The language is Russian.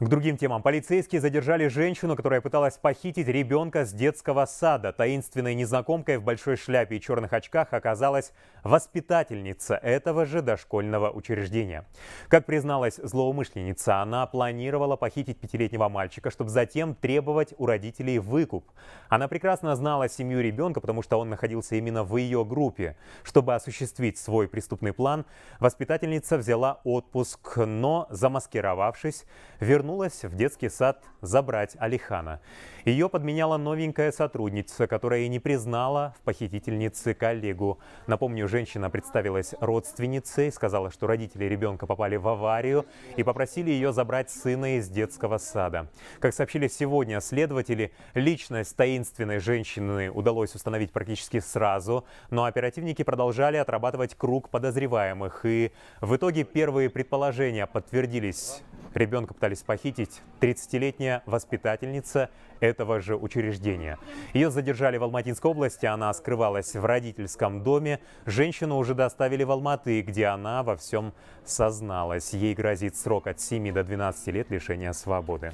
К другим темам. Полицейские задержали женщину, которая пыталась похитить ребенка с детского сада. Таинственной незнакомкой в большой шляпе и черных очках оказалась воспитательница этого же дошкольного учреждения. Как призналась злоумышленница, она планировала похитить пятилетнего мальчика, чтобы затем требовать у родителей выкуп. Она прекрасно знала семью ребенка, потому что он находился именно в ее группе. Чтобы осуществить свой преступный план, воспитательница взяла отпуск, но, замаскировавшись, вернулась вернулась в детский сад забрать Алихана. Ее подменяла новенькая сотрудница, которая и не признала в похитительнице коллегу. Напомню, женщина представилась родственницей, сказала, что родители ребенка попали в аварию и попросили ее забрать сына из детского сада. Как сообщили сегодня следователи, личность таинственной женщины удалось установить практически сразу, но оперативники продолжали отрабатывать круг подозреваемых. И в итоге первые предположения подтвердились Ребенка пытались похитить 30-летняя воспитательница этого же учреждения. Ее задержали в Алматинской области, она скрывалась в родительском доме. Женщину уже доставили в Алматы, где она во всем созналась. Ей грозит срок от 7 до 12 лет лишения свободы.